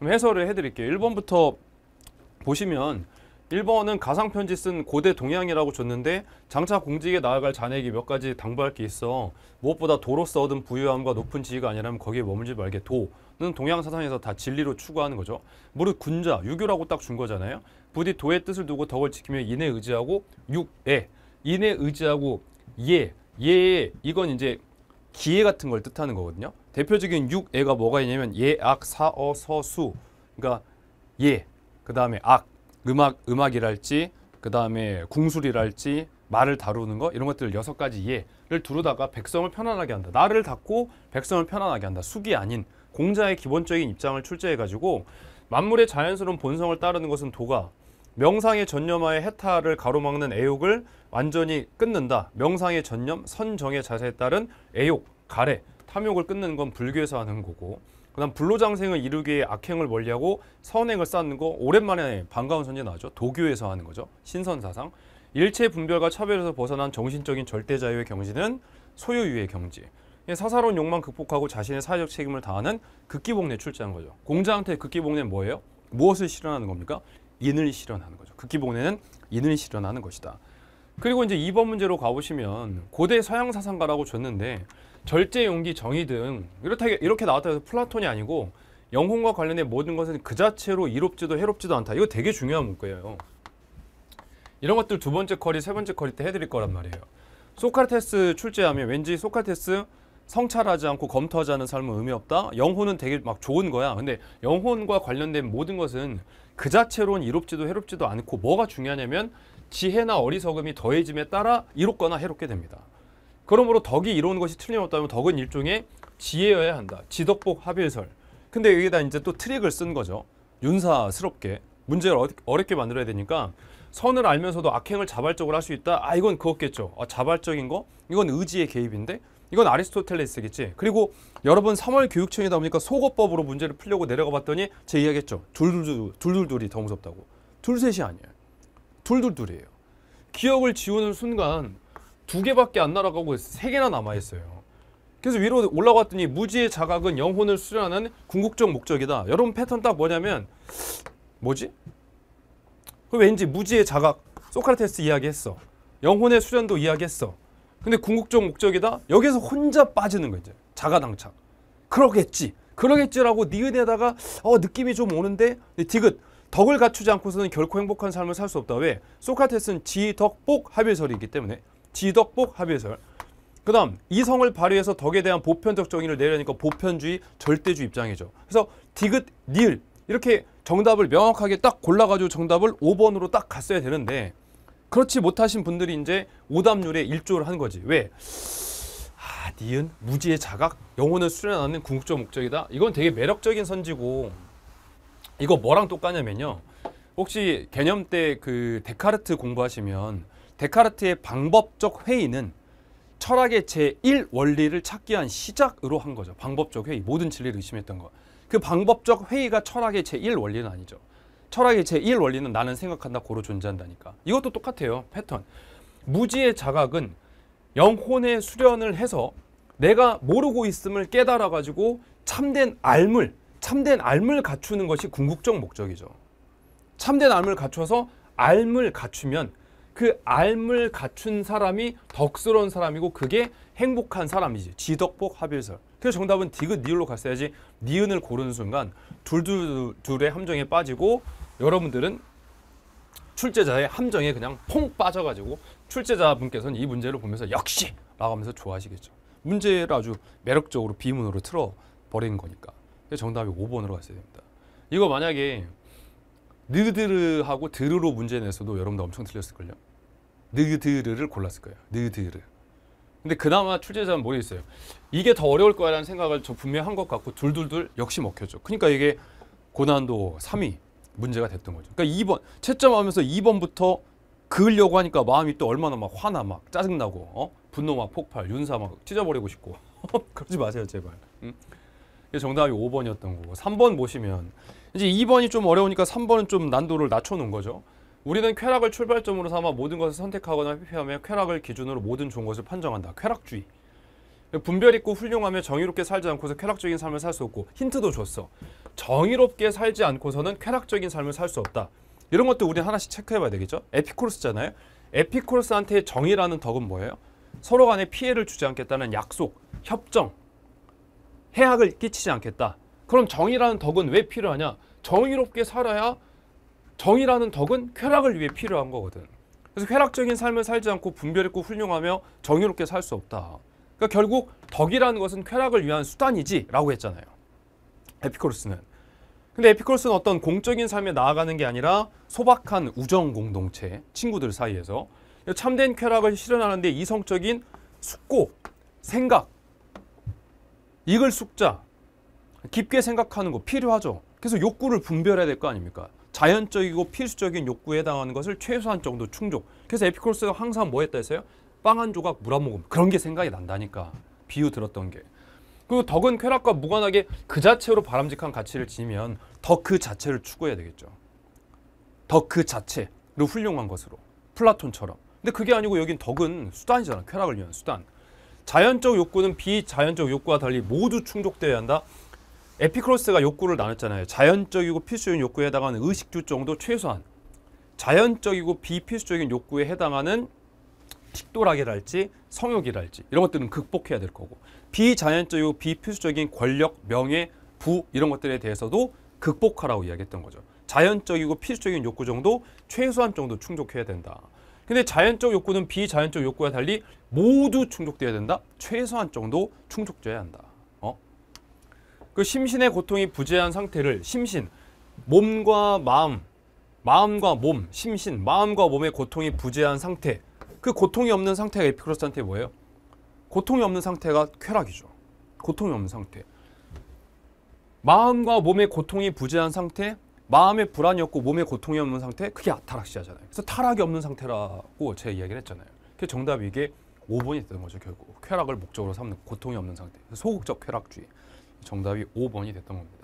그럼 해설을 해드릴게요. 1번부터 보시면 1번은 가상편지 쓴 고대 동양이라고 줬는데 장차 공직에 나아갈 잔액이 몇 가지 당부할 게 있어. 무엇보다 도로서 얻은 부유함과 높은 지위가 아니라면 거기에 머물지 말게 도는 동양 사상에서 다 진리로 추구하는 거죠. 무릇 군자, 유교라고 딱 준 거잖아요. 부디 도의 뜻을 두고 덕을 지키며 인에 의지하고 육에 인에 의지하고 예, 예 이건 이제 기회 같은 걸 뜻하는 거거든요. 대표적인 육애가 뭐가 있냐면 예, 악, 사어, 서수. 그러니까 예, 그 다음에 악, 음악, 음악이랄지, 그 다음에 궁술이랄지, 말을 다루는 거 이런 것들을 여섯 가지 예를 두르다가 백성을 편안하게 한다. 나를 닫고 백성을 편안하게 한다. 숙이 아닌 공자의 기본적인 입장을 출제해가지고 만물의 자연스러운 본성을 따르는 것은 도가 명상의 전념하에 해탈을 가로막는 애욕을 완전히 끊는다. 명상의 전념, 선정의 자세에 따른 애욕, 가래 탐욕을 끊는 건 불교에서 하는 거고 그다음 불로장생을 이루기에 악행을 멀리하고 선행을 쌓는 거 오랜만에 반가운 선제 나죠 도교에서 하는 거죠 신선사상 일체 분별과 차별에서 벗어난 정신적인 절대자유의 경지는 소유유의 경지 예, 사사로운 욕망 극복하고 자신의 사회적 책임을 다하는 극기복내 출제한 거죠 공자한테 극기복내 뭐예요? 무엇을 실현하는 겁니까? 인을 실현하는 거죠 극기복내는 인을 실현하는 것이다 그리고 이제 2번 문제로 가보시면 고대 서양 사상가라고 줬는데 절제 용기 정의 등 이렇다 이렇게 나왔다 해서 플라톤이 아니고 영혼과 관련된 모든 것은 그 자체로 이롭지도 해롭지도 않다. 이거 되게 중요한 문구예요. 이런 것들 두 번째 커리, 세 번째 커리 때 해드릴 거란 말이에요. 소크라테스 출제하면 왠지 소크라테스 성찰하지 않고 검토하지 않은 삶은 의미 없다. 영혼은 되게 막 좋은 거야. 근데 영혼과 관련된 모든 것은 그 자체로는 이롭지도 해롭지도 않고 뭐가 중요하냐면 지혜나 어리석음이 더해짐에 따라 이롭거나 해롭게 됩니다. 그러므로 덕이 이로운 것이 틀림없다면 덕은 일종의 지혜여야 한다. 지덕복 합일설. 근데 여기다 이제 또 트릭을 쓴 거죠. 윤사스럽게 문제를 어렵게 만들어야 되니까 선을 알면서도 악행을 자발적으로 할 수 있다. 아 이건 그거겠죠. 아, 자발적인 거? 이건 의지의 개입인데 이건 아리스토텔레스겠지. 그리고 여러분 3월 교육청이다 보니까 소거법으로 문제를 풀려고 내려가 봤더니 제 이야기했죠. 둘둘둘이 더 무섭다고. 둘셋이 아니에요. 둘둘둘이에요. 기억을 지우는 순간 두 개밖에 안 날아가고 세 개나 남아 있어요. 그래서 위로 올라갔더니 무지의 자각은 영혼을 수련하는 궁극적 목적이다. 여러분 패턴 딱 뭐냐면 뭐지? 그 왠지 무지의 자각 소크라테스 이야기했어. 영혼의 수련도 이야기했어. 근데 궁극적 목적이다. 여기서 혼자 빠지는 거 이제 자가당착. 그러겠지. 그러겠지라고 니은에다가 어 느낌이 좀 오는데 디귿 덕을 갖추지 않고서는 결코 행복한 삶을 살 수 없다. 왜? 소크라테스는 지, 덕, 복합의설이기 때문에 지덕복 합의서설그 다음 이성을 발휘해서 덕에 대한 보편적 정의를 내려니까 보편주의, 절대주의 입장이죠. 그래서 디귿, 닐 이렇게 정답을 명확하게 딱 골라가지고 정답을 5번으로 딱 갔어야 되는데 그렇지 못하신 분들이 이제 오답률에 일조를 한 거지. 왜? 아, 니은 무지의 자각, 영혼을 수련하는 궁극적 목적이다. 이건 되게 매력적인 선지고 이거 뭐랑 똑같냐면요. 혹시 개념 때 그 데카르트 공부하시면 데카르트의 방법적 회의는 철학의 제1원리를 찾기 위한 시작으로 한 거죠. 방법적 회의, 모든 진리를 의심했던 거. 그 방법적 회의가 철학의 제1원리는 아니죠. 철학의 제1원리는 나는 생각한다, 고로 존재한다니까. 이것도 똑같아요. 패턴. 무지의 자각은 영혼의 수련을 해서 내가 모르고 있음을 깨달아가지고 참된 알물, 참된 알물 갖추는 것이 궁극적 목적이죠. 참된 알물 갖춰서 알물 갖추면 그 알물 갖춘 사람이 덕스러운 사람이고 그게 행복한 사람이지. 지덕복 합일설. 그래서 정답은 디귿 니을로 갔어야지 니은을 고르는 순간 둘둘둘의 함정에 빠지고 여러분들은 출제자의 함정에 그냥 퐁 빠져가지고 출제자분께서는 이 문제를 보면서 역시! 라고 하면서 좋아하시겠죠. 문제를 아주 매력적으로 비문으로 틀어버린 거니까. 그래서 정답이 5번으로 갔어야 됩니다. 이거 만약에 느드르하고 드르로 문제 냈서도 여러분들 엄청 틀렸을걸요. 느드르를 골랐을 거예요. 느드르. 근데 그나마 출제자는 모르겠어요. 이게 더 어려울 거라는 생각을 저 분명히 한 것 같고 둘둘둘 역시 먹혔죠. 그러니까 이게 고난도 3위 문제가 됐던 거죠. 그러니까 2번 채점하면서 2번부터 그으려고 하니까 마음이 또 얼마나 막 화나 막 짜증나고 어? 분노 막 폭발 윤사 막 찢어버리고 싶고 그러지 마세요 제발. 음? 정답이 5번이었던 거고 3번 보시면 이제 2번이 좀 어려우니까 3번은 좀 난도를 낮춰놓은 거죠. 우리는 쾌락을 출발점으로 삼아 모든 것을 선택하거나 회피하며 쾌락을 기준으로 모든 좋은 것을 판정한다. 쾌락주의. 분별 있고 훌륭하며 정의롭게 살지 않고서 쾌락적인 삶을 살 수 없고 힌트도 줬어. 정의롭게 살지 않고서는 쾌락적인 삶을 살 수 없다. 이런 것도 우리 는 하나씩 체크해봐야 되겠죠. 에피코로스잖아요. 에피코로스한테의 정의라는 덕은 뭐예요? 서로 간에 피해를 주지 않겠다는 약속, 협정, 해악을 끼치지 않겠다. 그럼 정의라는 덕은 왜 필요하냐? 정의롭게 살아야 정이라는 덕은 쾌락을 위해 필요한 거거든. 그래서 쾌락적인 삶을 살지 않고 분별 했고 훌륭하며 정의롭게 살 수 없다. 그러니까 결국 덕이라는 것은 쾌락을 위한 수단이지라고 했잖아요. 에피코로스는. 근데 에피코로스는 어떤 공적인 삶에 나아가는 게 아니라 소박한 우정 공동체, 친구들 사이에서 참된 쾌락을 실현하는데 이성적인 숙고, 생각, 이글 숙자, 깊게 생각하는 거 필요하죠. 그래서 욕구를 분별해야 될 거 아닙니까? 자연적이고 필수적인 욕구에 해당하는 것을 최소한 정도 충족. 그래서 에피코로스가 항상 뭐 했다 했어요? 빵 한 조각, 물 한 모금. 그런 게 생각이 난다니까. 비유 들었던 게. 그리고 덕은 쾌락과 무관하게 그 자체로 바람직한 가치를 지니면 덕 그 자체를 추구해야 되겠죠. 덕 그자체로 훌륭한 것으로. 플라톤처럼. 근데 그게 아니고 여긴 덕은 수단이잖아. 쾌락을 위한 수단. 자연적 욕구는 비자연적 욕구와 달리 모두 충족되어야 한다. 에피크로스가 욕구를 나눴잖아요. 자연적이고 필수적인 욕구에 해당하는 의식주 정도 최소한 자연적이고 비필수적인 욕구에 해당하는 식도락이랄지 성욕이랄지 이런 것들은 극복해야 될 거고 비자연적이고 비필수적인 권력, 명예, 부 이런 것들에 대해서도 극복하라고 이야기했던 거죠. 자연적이고 필수적인 욕구 정도 최소한 정도 충족해야 된다. 근데 자연적 욕구는 비자연적 욕구와 달리 모두 충족돼야 된다. 최소한 정도 충족돼야 한다. 그 심신의 고통이 부재한 상태를 심신, 몸과 마음, 마음과 몸, 심신, 마음과 몸의 고통이 부재한 상태. 그 고통이 없는 상태가 에피크로스한테 뭐예요? 고통이 없는 상태가 쾌락이죠. 고통이 없는 상태. 마음과 몸의 고통이 부재한 상태, 마음의 불안이 없고 몸의 고통이 없는 상태, 그게 아타락시아잖아요. 그래서 타락이 없는 상태라고 제가 이야기를 했잖아요. 그 정답이 이게 5번이 되는 거죠, 결국. 쾌락을 목적으로 삼는 고통이 없는 상태. 소극적 쾌락주의. 정답이 5번이 됐던 겁니다.